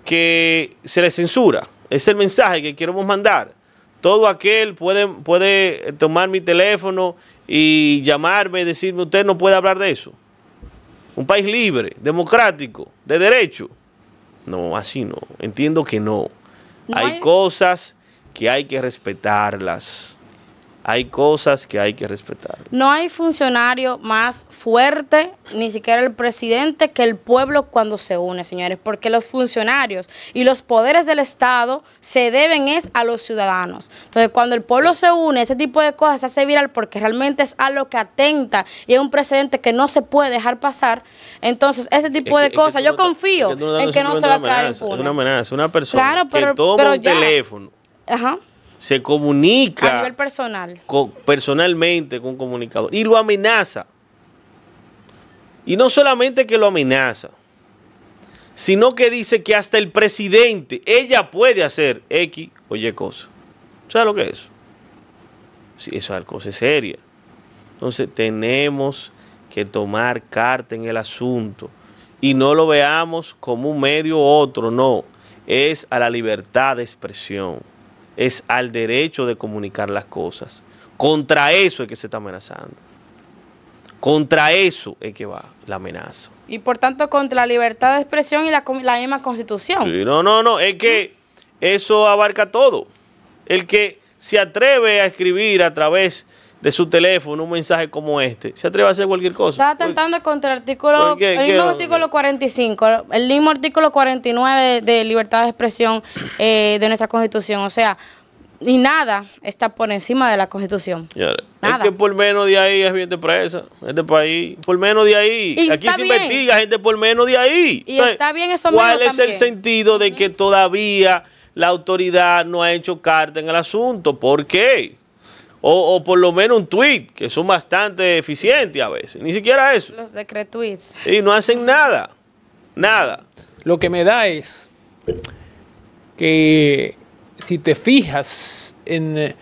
que se le censura, es el mensaje que queremos mandar todo aquel puede, puede tomar mi teléfono y llamarme y decirme, usted no puede hablar de eso. Un país libre, democrático, de derecho. No, así no. Entiendo que no. hay cosas que hay que respetarlas hay cosas que hay que respetar. No hay funcionario más fuerte, ni siquiera el presidente, que el pueblo cuando se une, señores, porque los funcionarios y los poderes del Estado se deben es a los ciudadanos. Entonces, cuando el pueblo se une, ese tipo de cosas se hace viral porque realmente es algo que atenta y es un precedente que no se puede dejar pasar. Entonces, ese tipo de cosas, yo confío en que no se va a caer en Es una amenaza, una persona claro, pero, teléfono. Ajá se comunica. A nivel personal. personalmente con un comunicador. Y lo amenaza. Y no solamente que lo amenaza, sino que dice que hasta el presidente, ella puede hacer X o Y cosa. ¿Sabes lo que es? Sí, eso es algo seria. Entonces tenemos que tomar carta en el asunto y no lo veamos como un medio o otro, no. Es a la libertad de expresión es al derecho de comunicar las cosas. Contra eso es que se está amenazando. Contra eso es que va la amenaza. Y por tanto contra la libertad de expresión y la, misma constitución. no, no, no, es que eso abarca todo. El que se atreve a escribir a través de su teléfono un mensaje como este, se atreve a hacer cualquier cosa. Está atentando contra el artículo, el mismo artículo 45, el mismo artículo 49 de, libertad de expresión eh, de nuestra constitución. O sea, y nada está por encima de la constitución. Es que por menos de ahí es gente presa, este país, por menos de ahí. Aquí se investiga gente por menos de ahí. Y está bien eso ¿Cuál es el sentido de que todavía la autoridad no ha hecho carta en el asunto? ¿Por qué? O, por lo menos un tweet, que son bastante eficientes a veces. Ni siquiera eso. Los decretweets. Y no hacen nada. Nada. Lo que me da es que si te fijas en,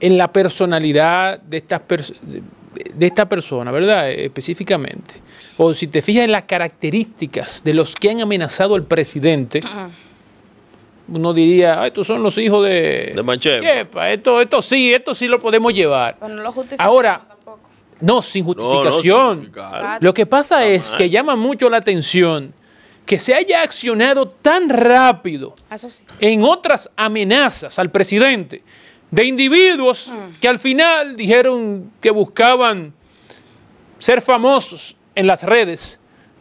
en la personalidad de estas de esta persona, ¿verdad? Específicamente. O si te fijas en las características de los que han amenazado al presidente, uno diría, estos son los hijos de... De Manchepa. Esto, esto sí, esto sí lo podemos llevar. Ahora, no, sin justificación. lo que pasa es que llama mucho la atención que se haya accionado tan rápido en otras amenazas al presidente de individuos mm. que al final dijeron que buscaban ser famosos en las redes,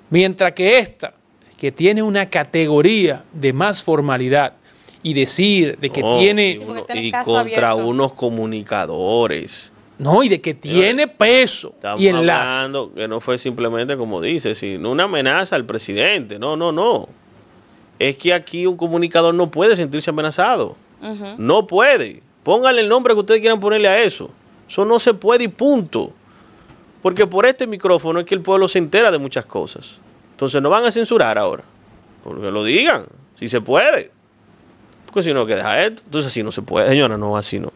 mientras que esta, que tiene una categoría de más formalidad, y decir de que tiene... Y, contra unos comunicadores. No, y de que tiene peso Estamos y hablando que no fue simplemente como dice, sino una amenaza al presidente. No, no, no. Es que aquí un comunicador no puede sentirse amenazado. No puede. Pónganle el nombre que ustedes quieran ponerle a eso. Eso no se puede y punto. Porque por este micrófono es que el pueblo se entera de muchas cosas. Entonces no van a censurar ahora. Porque lo digan, si se puede. Porque si no, que deja esto. Entonces así no se puede, señora, no, así no.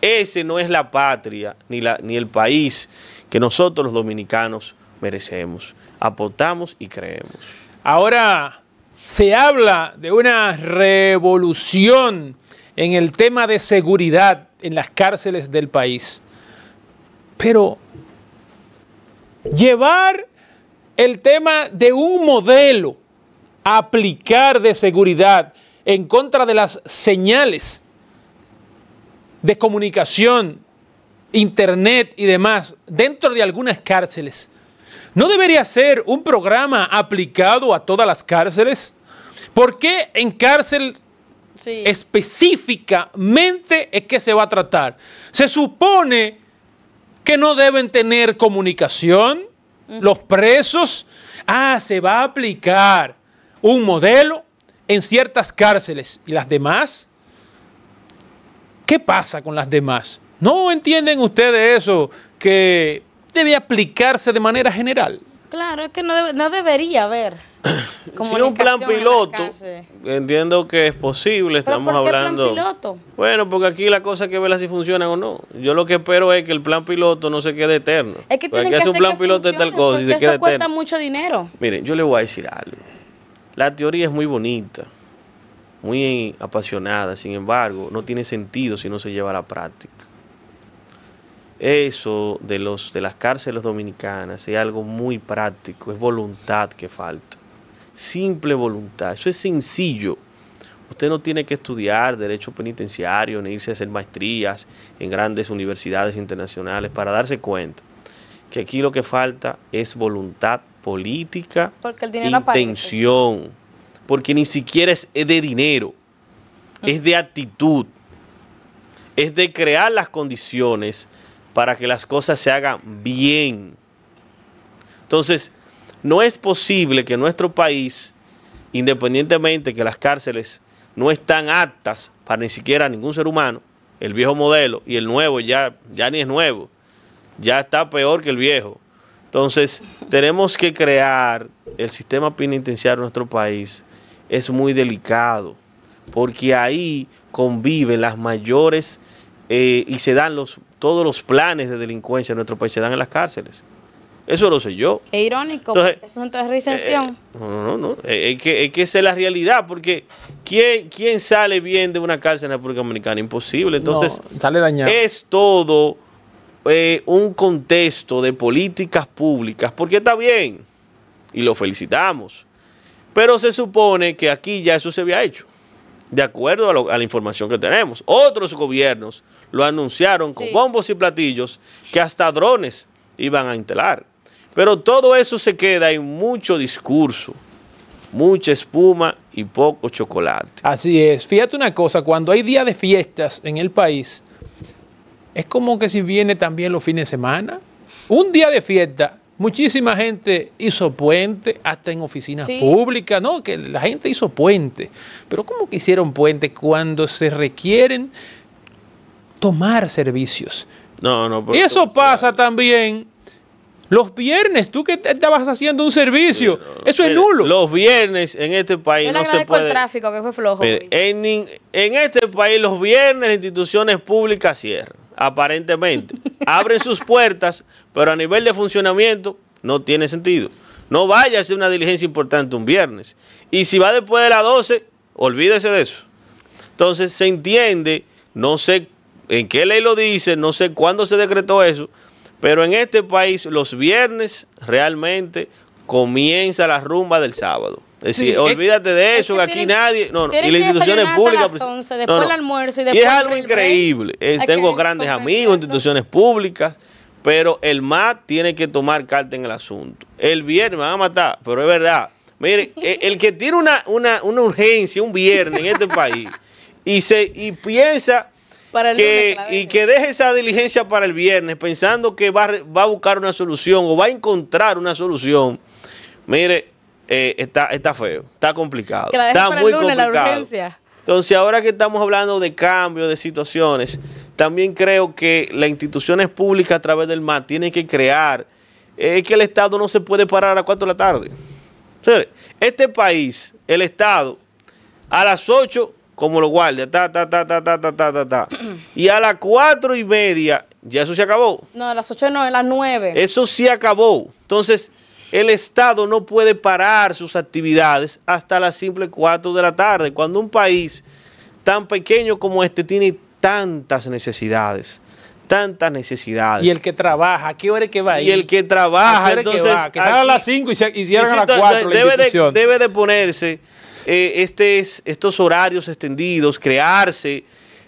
Ese no es la patria ni, la, ni el país que nosotros los dominicanos merecemos. aportamos y creemos. Ahora se habla de una revolución en el tema de seguridad en las cárceles del país. Pero llevar el tema de un modelo a aplicar de seguridad en contra de las señales de comunicación, internet y demás dentro de algunas cárceles, ¿no debería ser un programa aplicado a todas las cárceles? ¿Por qué en cárcel específicamente es que se va a tratar? Se supone que no deben tener comunicación los presos. Ah, se va a aplicar un modelo en ciertas cárceles. ¿Y las demás? ¿Qué pasa con las demás? ¿No entienden ustedes eso que debe aplicarse de manera general? Claro, es que no, no debería haber. Si un plan piloto, entiendo que es posible, estamos hablando. Plan piloto? Bueno, porque aquí la cosa es que verla si funciona o no. Yo lo que espero es que el plan piloto no se quede eterno. Es que tiene que hacer un plan piloto de tal cosa eso cuesta mucho dinero. Miren, yo le voy a decir algo. La teoría es muy bonita, muy apasionada, sin embargo, no tiene sentido si no se lleva a la práctica. Eso de, los, de las cárceles dominicanas es algo muy práctico, es voluntad que falta. Simple voluntad, eso es sencillo. Usted no tiene que estudiar derecho penitenciario ni irse a hacer maestrías en grandes universidades internacionales para darse cuenta que aquí lo que falta es voluntad política, porque el dinero intención, porque ni siquiera es de dinero, es de actitud, es de crear las condiciones para que las cosas se hagan bien. Entonces, no es posible que nuestro país, independientemente que las cárceles no están aptas para ni siquiera ningún ser humano, el viejo modelo y el nuevo ya, ya ni es nuevo, ya está peor que el viejo. Entonces, tenemos que crear el sistema penitenciario en nuestro país. Es muy delicado, porque ahí conviven las mayores eh, y se dan los, todos los planes de delincuencia en nuestro país, se dan en las cárceles. Eso lo sé yo. Es irónico, eso es una eh, eh, no, no, no. Es que, es la realidad, porque ¿quién, ¿quién sale bien de una cárcel en la República Dominicana? Imposible. Entonces, es todo eh, un contexto de políticas públicas, porque está bien, y lo felicitamos, pero se supone que aquí ya eso se había hecho, de acuerdo a, la información que tenemos. Otros gobiernos lo anunciaron con bombos y platillos que hasta drones iban a entelar. Pero todo eso se queda en mucho discurso, mucha espuma y poco chocolate. Así es. Fíjate una cosa, cuando hay día de fiestas en el país, es como que si viene también los fines de semana. Un día de fiesta, muchísima gente hizo puente, hasta en oficinas públicas, ¿no? Que la gente hizo puente. Pero ¿cómo que hicieron puente cuando se requieren tomar servicios? No, no. Y Eso pasa también los viernes, tú que estabas haciendo un servicio, eso es nulo. Los viernes en este país no se puede. el tráfico que fue flojo. en, en este país los viernes las instituciones públicas cierran aparentemente. Abren sus puertas, pero a nivel de funcionamiento no tiene sentido. No vaya a hacer una diligencia importante un viernes. Y si va después de las 12, olvídese de eso. Entonces se entiende, no sé en qué ley lo dice, no sé cuándo se decretó eso, pero en este país los viernes realmente comienza la rumba del sábado. Eh, es decir, olvídate de eso, que aquí nadie. No, no. Y las instituciones públicas. Las 11, después no, almuerzo y, después y es algo increíble. Eh, tengo grandes amigos, instituciones públicas, pero el MAT tiene que tomar carta en el asunto. El viernes me van a matar, pero es verdad. Mire, e, el que tiene una, urgencia un viernes en este país y, se, piensa que, y que deje esa diligencia para el viernes pensando que va, va a buscar una solución o va a encontrar una solución. Mire, eh, está, está feo, está complicado. está muy complicado. Entonces, ahora que estamos hablando de cambios, de situaciones, también creo que las instituciones públicas a través del MAT tienen que crear. Eh, que el Estado no se puede parar a las 4 de la tarde. este país, el Estado, a las 8, como lo guardia, ta, ta, ta, ta, ta, ta, ta, ta, ta. y a las 4 y media, ya eso se acabó. No, a las 8 no, a las 9. Eso sí acabó. Entonces, el Estado no puede parar sus actividades hasta las simples 4 de la tarde, cuando un país tan pequeño como este tiene tantas necesidades tantas necesidades. Y el que trabaja, ¿a qué hora es que va a ir? Y el que trabaja, entonces... a las 5 y, se, las 4 debe, de, debe de ponerse eh, este estos horarios extendidos, crearse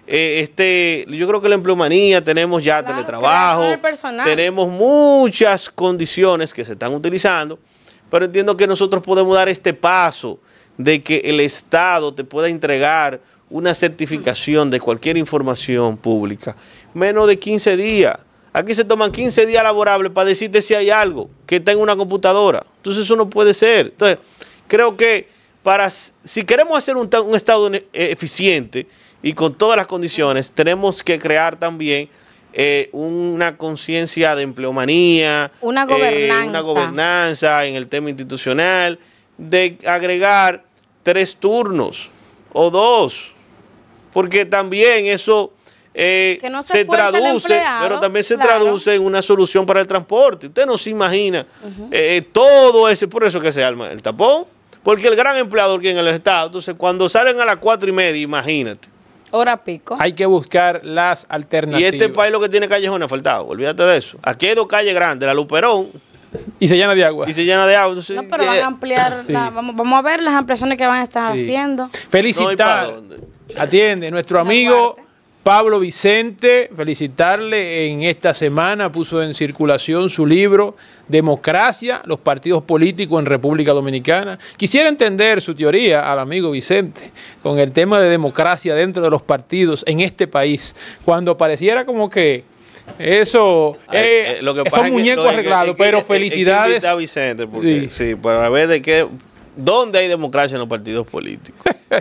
eh, este, yo creo que la empleomanía, tenemos ya teletrabajo, tenemos muchas condiciones que se están utilizando, pero entiendo que nosotros podemos dar este paso de que el Estado te pueda entregar una certificación de cualquier información pública. Menos de 15 días. Aquí se toman 15 días laborables para decirte si hay algo que está en una computadora. Entonces eso no puede ser. Entonces, creo que para si queremos hacer un Estado eh, eficiente, y con todas las condiciones, tenemos que crear también eh, una conciencia de empleomanía, eh, una gobernanza. en el tema institucional, de agregar tres turnos o dos, porque también eso eh, se, traduce, pero también se traduce en una solución para el transporte. Usted no se imagina todo ese, por eso que se arma el tapón, porque el gran empleador que en el Estado, entonces cuando salen a las cuatro y media, imagínate, Hora pico. Hay que buscar las alternativas. Y este país lo que tiene callejones faltado. olvídate de eso. Aquí hay dos calles grandes, la Luperón. Y se llena de agua. Y se llena de agua. no, pero van eh, a ampliar, vamos, a ver las ampliaciones que van a estar haciendo. Felicitar, atiende, nuestro amigo Pablo Vicente, felicitarle en esta semana, puso en circulación su libro Democracia, los partidos políticos en República Dominicana. Quisiera entender su teoría al amigo Vicente con el tema de democracia dentro de los partidos en este país, cuando pareciera como que eso eh, eh, son muñecos arreglados, pero felicidades. Vicente sí, de qué ¿Dónde hay democracia en los partidos políticos?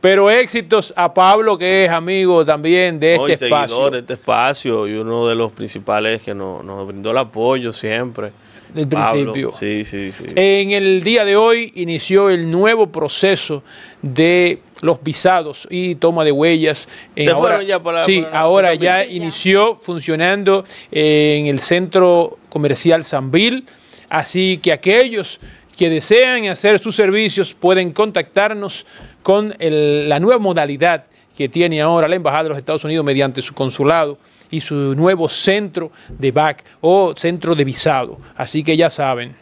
Pero éxitos a Pablo, que es amigo también de este Hoy, espacio. Seguidor de este espacio y uno de los principales que nos, brindó el apoyo siempre. Del principio. Sí, sí, sí. En el día de hoy inició el nuevo proceso de los visados y toma de huellas. Se ahora, ya para, sí, ahora ya inició funcionando en el centro comercial Sambil. Así que aquellos que desean hacer sus servicios pueden contactarnos con la nueva modalidad que tiene ahora la Embajada de los Estados Unidos mediante su consulado y su nuevo centro de VAC o centro de visado. Así que ya saben.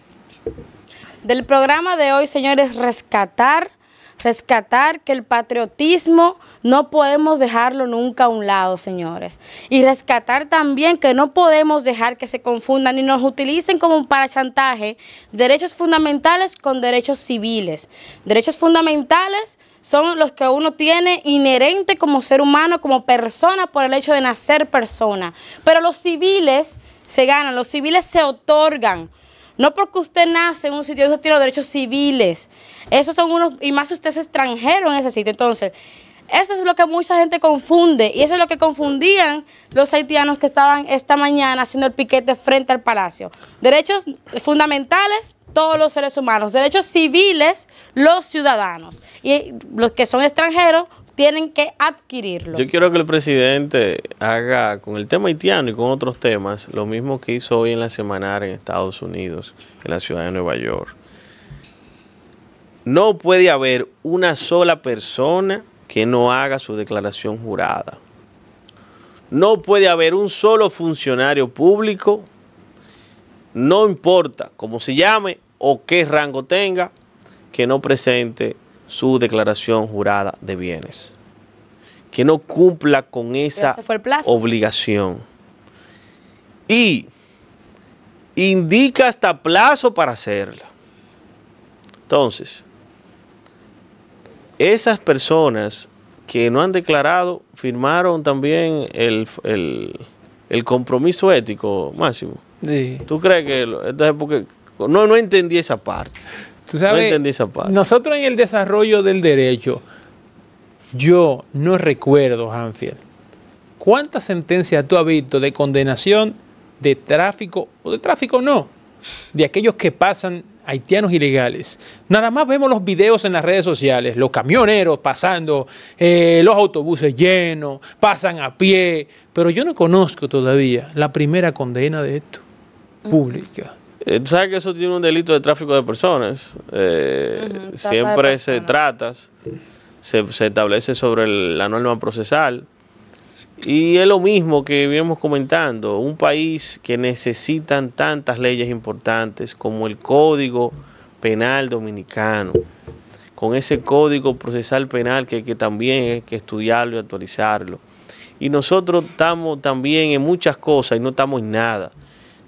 Del programa de hoy, señores, rescatar rescatar que el patriotismo no podemos dejarlo nunca a un lado, señores. Y rescatar también que no podemos dejar que se confundan y nos utilicen como para chantaje derechos fundamentales con derechos civiles. Derechos fundamentales son los que uno tiene inherente como ser humano, como persona, por el hecho de nacer persona. Pero los civiles se ganan, los civiles se otorgan. No porque usted nace en un sitio, eso tiene derechos civiles. Esos son unos, y más si usted es extranjero en ese sitio. Entonces, eso es lo que mucha gente confunde y eso es lo que confundían los haitianos que estaban esta mañana haciendo el piquete frente al palacio. Derechos fundamentales, todos los seres humanos. Derechos civiles, los ciudadanos. Y los que son extranjeros, tienen que adquirirlos. Yo quiero que el presidente haga con el tema haitiano y con otros temas lo mismo que hizo hoy en la semanar en Estados Unidos, en la ciudad de Nueva York. No puede haber una sola persona que no haga su declaración jurada. No puede haber un solo funcionario público, no importa cómo se llame o qué rango tenga, que no presente su declaración jurada de bienes. Que no cumpla con esa obligación. Y indica hasta plazo para hacerla. Entonces, esas personas que no han declarado firmaron también el, compromiso ético máximo. ¿Tú crees que porque no no entendí esa parte? Nosotros en el desarrollo del derecho, yo no recuerdo, Hanfield, cuántas sentencias tú has visto de condenación de tráfico, o de tráfico no, de aquellos que pasan haitianos ilegales. Nada más vemos los videos en las redes sociales, los camioneros pasando, eh, los autobuses llenos, pasan a pie, pero yo no conozco todavía la primera condena de esto, mm. pública. Eh, tú sabes que eso tiene un delito de tráfico de personas. Eh, siempre se trata, se, establece sobre la norma procesal. Y es lo mismo que vimos comentando, un país que necesitan tantas leyes importantes como el Código Penal Dominicano, con ese Código Procesal Penal que, que también hay que estudiarlo y actualizarlo. Y nosotros estamos también en muchas cosas y no estamos en nada.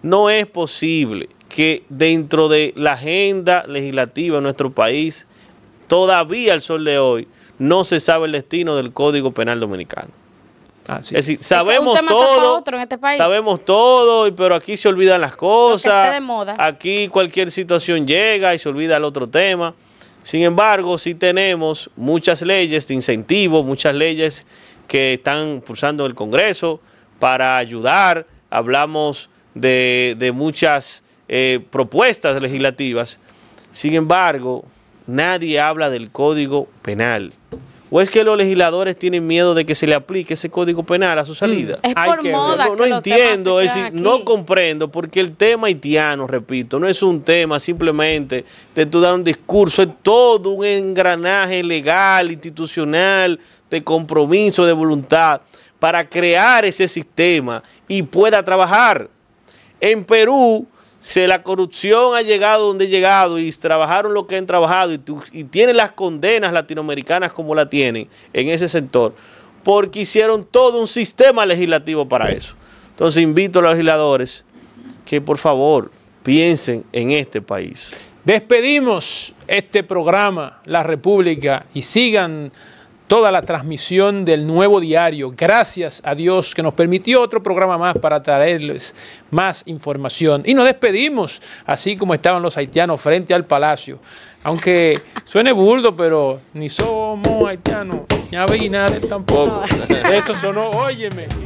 No es posible que dentro de la agenda legislativa de nuestro país, todavía al sol de hoy, no se sabe el destino del Código Penal Dominicano. Ah, Es decir, sabemos todo, sabemos todo, pero aquí se olvidan las cosas. Aquí cualquier situación llega y se olvida el otro tema. Sin embargo, sí tenemos muchas leyes de incentivo, muchas leyes que están en el Congreso para ayudar. Hablamos de, de muchas eh, propuestas legislativas. Sin embargo, nadie habla del código penal. ¿O es que los legisladores tienen miedo de que se le aplique ese código penal a su mm, salida? no, entiendo, es no comprendo, porque el tema haitiano, repito, no es un tema simplemente de tú dar un discurso, es todo un engranaje legal, institucional, de compromiso, de voluntad, para crear ese sistema y pueda trabajar. En Perú, si la corrupción ha llegado donde ha llegado y trabajaron lo que han trabajado y, y tienen las condenas latinoamericanas como la tienen en ese sector, porque hicieron todo un sistema legislativo para eso. Entonces invito a los legisladores que por favor piensen en este país. Despedimos este programa, La República, y sigan toda la transmisión del nuevo diario. Gracias a Dios que nos permitió otro programa más para traerles más información. Y nos despedimos, así como estaban los haitianos frente al palacio. Aunque suene burdo, pero ni somos haitianos, ni nada tampoco. Eso sonó, óyeme.